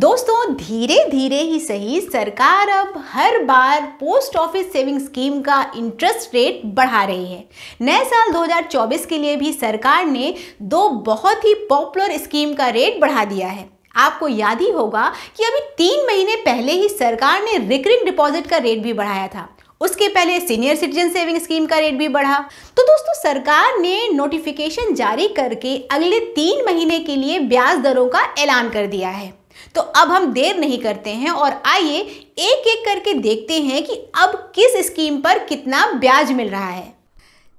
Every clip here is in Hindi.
दोस्तों धीरे धीरे ही सही सरकार अब हर बार पोस्ट ऑफिस सेविंग स्कीम का इंटरेस्ट रेट बढ़ा रही है नए साल 2024 के लिए भी सरकार ने दो बहुत ही पॉपुलर स्कीम का रेट बढ़ा दिया है आपको याद ही होगा कि अभी तीन महीने पहले ही सरकार ने रिकरिंग डिपॉजिट का रेट भी बढ़ाया था उसके पहले सीनियर सिटीजन सेविंग स्कीम का रेट भी बढ़ा तो दोस्तों सरकार ने नोटिफिकेशन जारी करके अगले तीन महीने के लिए ब्याज दरों का ऐलान कर दिया है तो अब हम देर नहीं करते हैं और आइए एक एक करके देखते हैं कि अब किस स्कीम पर कितना ब्याज मिल रहा है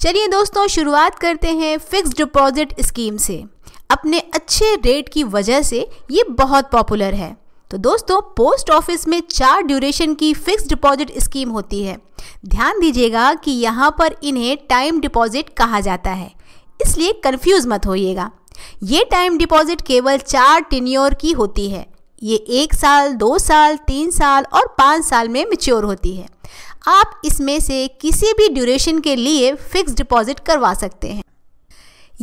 चलिए दोस्तों शुरुआत करते हैं फिक्स्ड डिपॉजिट स्कीम से अपने अच्छे रेट की वजह से ये बहुत पॉपुलर है तो दोस्तों पोस्ट ऑफिस में चार ड्यूरेशन की फ़िक्स डिपॉजिट स्कीम होती है ध्यान दीजिएगा कि यहाँ पर इन्हें टाइम डिपॉजिट कहा जाता है इसलिए कन्फ्यूज़ मत होइएगा ये टाइम डिपॉजिट केवल चार टिन्योर की होती है ये एक साल दो साल तीन साल और पाँच साल में मेच्योर होती है आप इसमें से किसी भी ड्यूरेशन के लिए फिक्स डिपॉजिट करवा सकते हैं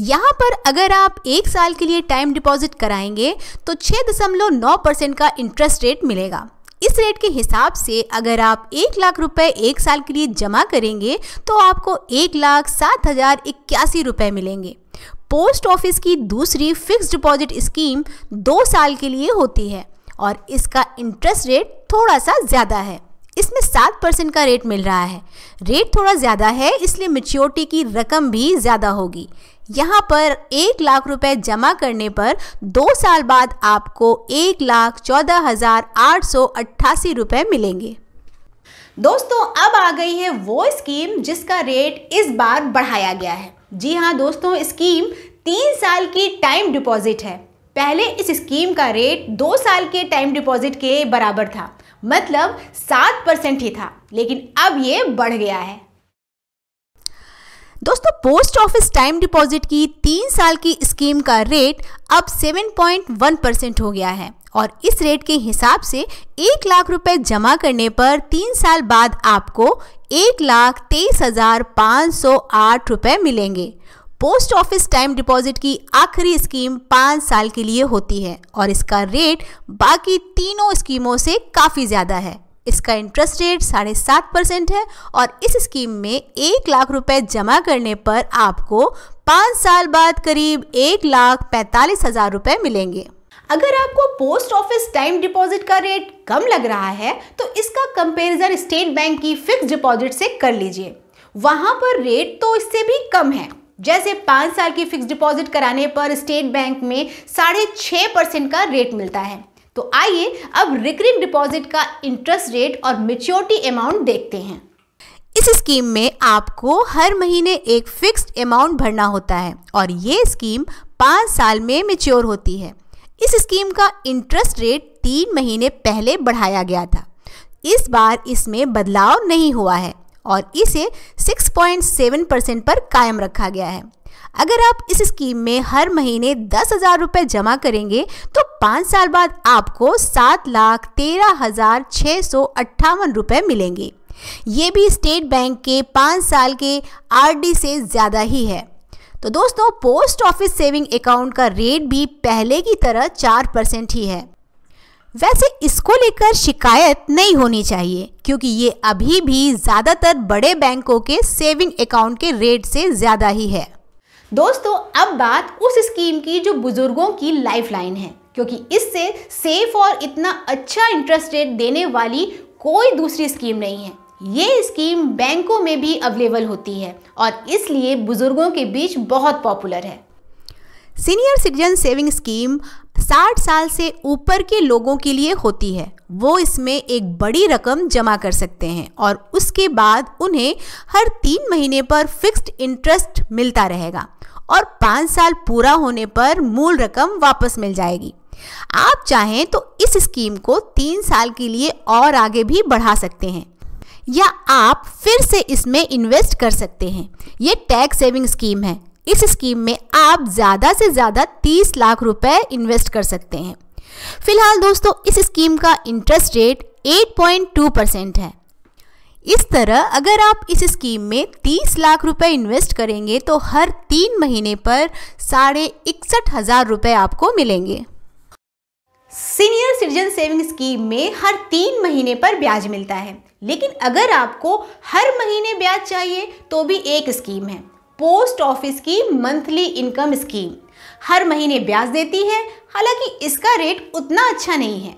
यहाँ पर अगर आप एक साल के लिए टाइम डिपॉजिट कराएंगे तो छः दशमलव नौ परसेंट का इंटरेस्ट रेट मिलेगा इस रेट के हिसाब से अगर आप एक लाख रुपए एक साल के लिए जमा करेंगे तो आपको एक लाख सात हजार इक्यासी रुपये मिलेंगे पोस्ट ऑफिस की दूसरी फिक्स डिपॉजिट स्कीम दो साल के लिए होती है और इसका इंटरेस्ट रेट थोड़ा सा ज़्यादा है इसमें सात परसेंट का रेट मिल रहा है रेट थोड़ा ज़्यादा है इसलिए मेच्योरिटी की रकम भी ज़्यादा होगी यहाँ पर एक लाख रुपए जमा करने पर दो साल बाद आपको एक लाख चौदह हज़ार आठ सौ अट्ठासी रुपये मिलेंगे दोस्तों अब आ गई है वो स्कीम जिसका रेट इस बार बढ़ाया गया है जी हाँ दोस्तों स्कीम तीन साल की टाइम डिपॉजिट है पहले इस स्कीम का रेट दो साल के टाइम डिपॉजिट के बराबर था मतलब सात परसेंट ही था लेकिन अब ये बढ़ गया है दोस्तों पोस्ट ऑफिस टाइम डिपॉजिट की तीन साल की स्कीम का रेट अब 7.1 परसेंट हो गया है और इस रेट के हिसाब से एक लाख रुपए जमा करने पर तीन साल बाद आपको एक लाख तेईस हजार पाँच सौ आठ रुपये मिलेंगे पोस्ट ऑफिस टाइम डिपॉजिट की आखिरी स्कीम पाँच साल के लिए होती है और इसका रेट बाकी तीनों स्कीमों से काफ़ी ज़्यादा है इसका इंटरेस्ट रेट साढ़े सात परसेंट है और इस स्कीम में एक लाख रुपए जमा करने पर आपको पाँच साल बाद करीब एक लाख पैंतालीस हज़ार रुपये मिलेंगे अगर आपको पोस्ट ऑफिस टाइम डिपॉजिट का रेट कम लग रहा है तो इसका कंपैरिजन स्टेट बैंक की फिक्स डिपॉजिट से कर लीजिए वहाँ पर रेट तो इससे भी कम है जैसे पाँच साल की फिक्स डिपॉजिट कराने पर स्टेट बैंक में साढ़े छः परसेंट का रेट मिलता है तो आइए अब रिकरिंग डिपॉजिट का इंटरेस्ट रेट और मेच्योरिटी अमाउंट देखते हैं इस स्कीम में आपको हर महीने एक फिक्स्ड अमाउंट भरना होता है और ये स्कीम पाँच साल में मेच्योर होती है इस स्कीम का इंटरेस्ट रेट तीन महीने पहले बढ़ाया गया था इस बार इसमें बदलाव नहीं हुआ है और इसे 6.7 परसेंट पर कायम रखा गया है अगर आप इस स्कीम में हर महीने दस हज़ार रुपये जमा करेंगे तो पाँच साल बाद आपको सात लाख तेरह हज़ार छः सौ अट्ठावन रुपये मिलेंगे ये भी स्टेट बैंक के पाँच साल के आरडी से ज़्यादा ही है तो दोस्तों पोस्ट ऑफिस सेविंग अकाउंट का रेट भी पहले की तरह चार परसेंट ही है वैसे इसको लेकर शिकायत नहीं होनी चाहिए क्योंकि ये अभी भी ज़्यादातर बड़े बैंकों के सेविंग अकाउंट के रेट से ज़्यादा ही है दोस्तों अब बात उस स्कीम की जो बुजुर्गों की लाइफलाइन है क्योंकि इससे सेफ और इतना अच्छा इंटरेस्ट रेट देने वाली कोई दूसरी स्कीम नहीं है ये स्कीम बैंकों में भी अवेलेबल होती है और इसलिए बुजुर्गों के बीच बहुत पॉपुलर है सीनियर सिटीजन सेविंग स्कीम 60 साल से ऊपर के लोगों के लिए होती है वो इसमें एक बड़ी रकम जमा कर सकते हैं और उसके बाद उन्हें हर तीन महीने पर फिक्स्ड इंटरेस्ट मिलता रहेगा और पाँच साल पूरा होने पर मूल रकम वापस मिल जाएगी आप चाहें तो इस स्कीम को तीन साल के लिए और आगे भी बढ़ा सकते हैं या आप फिर से इसमें इन्वेस्ट कर सकते हैं ये टैक्स सेविंग स्कीम है इस स्कीम में आप ज़्यादा से ज़्यादा 30 लाख रुपए इन्वेस्ट कर सकते हैं फिलहाल दोस्तों इस स्कीम का इंटरेस्ट रेट 8.2 परसेंट है इस तरह अगर आप इस स्कीम में 30 लाख रुपए इन्वेस्ट करेंगे तो हर तीन महीने पर साढ़े इकसठ हज़ार रुपये आपको मिलेंगे सीनियर सिटीजन सेविंग स्कीम में हर तीन महीने पर ब्याज मिलता है लेकिन अगर आपको हर महीने ब्याज चाहिए तो भी एक स्कीम है पोस्ट ऑफिस की मंथली इनकम स्कीम हर महीने ब्याज देती है हालांकि इसका रेट उतना अच्छा नहीं है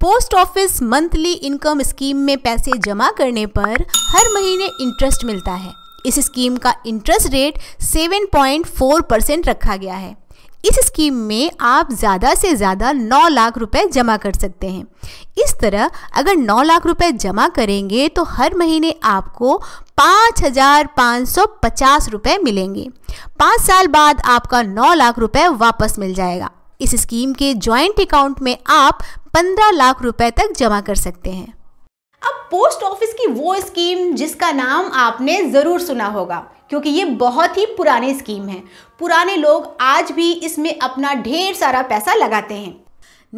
post office monthly income scheme में पैसे जमा करने पर हर महीने इंटरेस्ट मिलता है इस स्कीम का इंटरेस्ट रेट 7.4 परसेंट रखा गया है इस स्कीम में आप ज़्यादा से ज़्यादा नौ लाख रुपए जमा कर सकते हैं इस तरह अगर नौ लाख रुपए जमा करेंगे तो हर महीने आपको पाँच हज़ार पाँच सौ पचास रुपये मिलेंगे पाँच साल बाद आपका नौ लाख रुपए वापस मिल जाएगा इस स्कीम के जॉइंट अकाउंट में आप पंद्रह लाख रुपए तक जमा कर सकते हैं अब पोस्ट ऑफिस की वो स्कीम जिसका नाम आपने ज़रूर सुना होगा क्योंकि ये बहुत ही पुरानी स्कीम है पुराने लोग आज भी इसमें अपना ढेर सारा पैसा लगाते हैं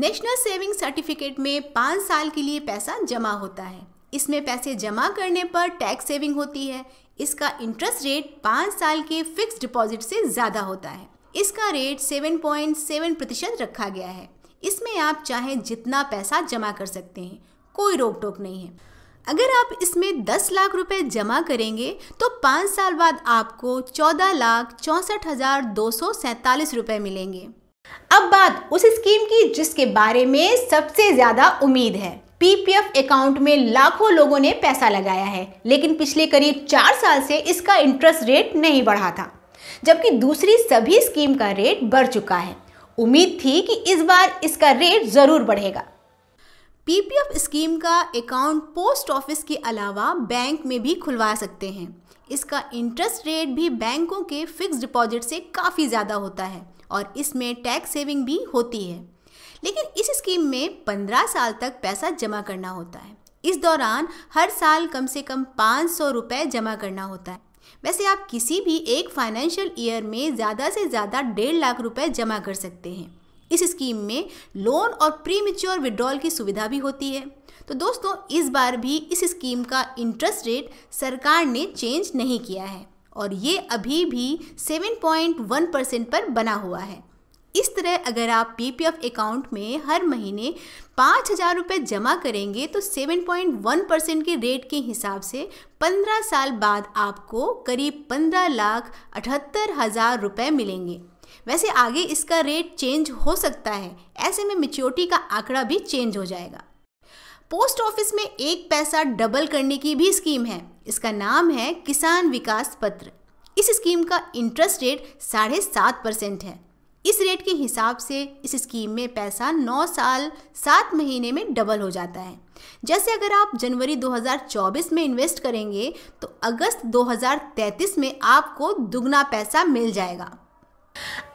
नेशनल सेविंग सर्टिफिकेट में पाँच साल के लिए पैसा जमा होता है इसमें पैसे जमा करने पर टैक्स सेविंग होती है इसका इंटरेस्ट रेट पाँच साल के फिक्स डिपॉजिट से ज़्यादा होता है इसका रेट 7.7 प्रतिशत रखा गया है इसमें आप चाहे जितना पैसा जमा कर सकते हैं कोई रोक टोक नहीं है अगर आप इसमें 10 लाख रुपए जमा करेंगे तो पाँच साल बाद आपको चौदह लाख चौंसठ हज़ार दो सौ सैतालीस रुपये मिलेंगे अब बात उस स्कीम की जिसके बारे में सबसे ज़्यादा उम्मीद है पीपीएफ अकाउंट में लाखों लोगों ने पैसा लगाया है लेकिन पिछले करीब चार साल से इसका इंटरेस्ट रेट नहीं बढ़ा था जबकि दूसरी सभी स्कीम का रेट बढ़ चुका है उम्मीद थी कि इस बार इसका रेट ज़रूर बढ़ेगा पीपीएफ स्कीम का अकाउंट पोस्ट ऑफिस के अलावा बैंक में भी खुलवा सकते हैं इसका इंटरेस्ट रेट भी बैंकों के फिक्स डिपॉजिट से काफ़ी ज़्यादा होता है और इसमें टैक्स सेविंग भी होती है लेकिन इस स्कीम में 15 साल तक पैसा जमा करना होता है इस दौरान हर साल कम से कम पाँच सौ रुपये जमा करना होता है वैसे आप किसी भी एक फाइनेंशियल ईयर में ज़्यादा से ज़्यादा डेढ़ लाख रुपए जमा कर सकते हैं इस स्कीम में लोन और प्री मेच्योर विड्रॉल की सुविधा भी होती है तो दोस्तों इस बार भी इस स्कीम का इंटरेस्ट रेट सरकार ने चेंज नहीं किया है और ये अभी भी 7.1 परसेंट पर बना हुआ है इस तरह अगर आप पीपीएफ अकाउंट में हर महीने पाँच हज़ार रुपये जमा करेंगे तो 7.1 परसेंट के रेट के हिसाब से 15 साल बाद आपको करीब पंद्रह लाख अठहत्तर हज़ार रुपये मिलेंगे वैसे आगे इसका रेट चेंज हो सकता है ऐसे में मिच्योरिटी का आंकड़ा भी चेंज हो जाएगा पोस्ट ऑफिस में एक पैसा डबल करने की भी स्कीम है इसका नाम है किसान विकास पत्र इस स्कीम का इंटरेस्ट रेट साढ़े सात परसेंट है इस रेट के हिसाब से इस स्कीम में पैसा नौ साल सात महीने में डबल हो जाता है जैसे अगर आप जनवरी 2024 में इन्वेस्ट करेंगे तो अगस्त 2033 में आपको दुगना पैसा मिल जाएगा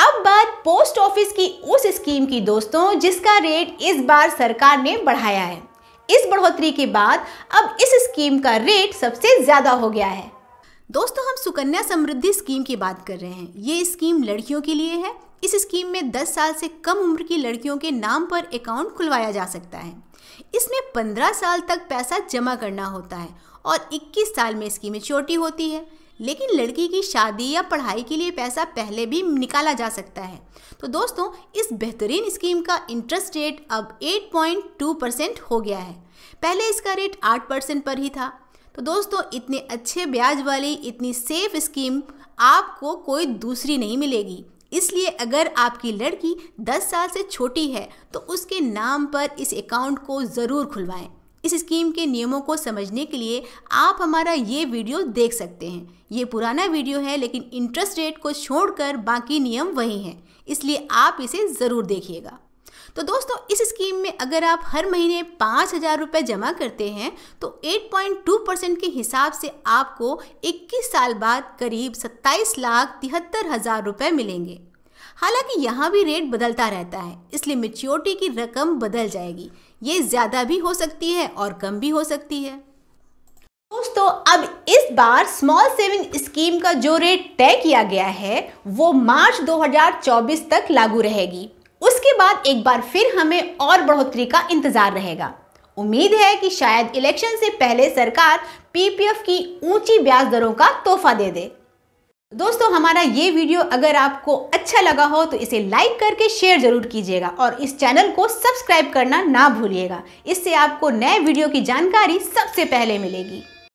अब बात पोस्ट ऑफिस की उस स्कीम की दोस्तों जिसका रेट इस बार सरकार ने बढ़ाया है इस बढ़ोतरी के बाद अब इस स्कीम का रेट सबसे ज़्यादा हो गया है दोस्तों हम सुकन्या समृद्धि स्कीम की बात कर रहे हैं ये स्कीम लड़कियों के लिए है इस स्कीम में 10 साल से कम उम्र की लड़कियों के नाम पर अकाउंट खुलवाया जा सकता है इसमें 15 साल तक पैसा जमा करना होता है और 21 साल में इसकी मेच्योरिटी होती है लेकिन लड़की की शादी या पढ़ाई के लिए पैसा पहले भी निकाला जा सकता है तो दोस्तों इस बेहतरीन स्कीम का इंटरेस्ट रेट अब 8.2 परसेंट हो गया है पहले इसका रेट 8 परसेंट पर ही था तो दोस्तों इतने अच्छे ब्याज वाली इतनी सेफ स्कीम आपको कोई दूसरी नहीं मिलेगी इसलिए अगर आपकी लड़की 10 साल से छोटी है तो उसके नाम पर इस अकाउंट को ज़रूर खुलवाएं इस स्कीम के नियमों को समझने के लिए आप हमारा ये वीडियो देख सकते हैं ये पुराना वीडियो है लेकिन इंटरेस्ट रेट को छोड़कर बाकी नियम वही हैं इसलिए आप इसे ज़रूर देखिएगा तो दोस्तों इस स्कीम में अगर आप हर महीने पाँच हज़ार रुपये जमा करते हैं तो 8.2 परसेंट के हिसाब से आपको 21 साल बाद करीब सत्ताईस लाख तिहत्तर हज़ार रुपये मिलेंगे हालांकि यहाँ भी रेट बदलता रहता है इसलिए मेच्योरिटी की रकम बदल जाएगी ये ज़्यादा भी हो सकती है और कम भी हो सकती है दोस्तों अब इस बार स्मॉल सेविंग स्कीम का जो रेट तय किया गया है वो मार्च 2024 तक लागू रहेगी उसके बाद एक बार फिर हमें और बढ़ोतरी का इंतजार रहेगा उम्मीद है कि शायद इलेक्शन से पहले सरकार पीपीएफ की ऊंची ब्याज दरों का तोहफा दे दे दोस्तों हमारा ये वीडियो अगर आपको अच्छा लगा हो तो इसे लाइक करके शेयर जरूर कीजिएगा और इस चैनल को सब्सक्राइब करना ना भूलिएगा इससे आपको नए वीडियो की जानकारी सबसे पहले मिलेगी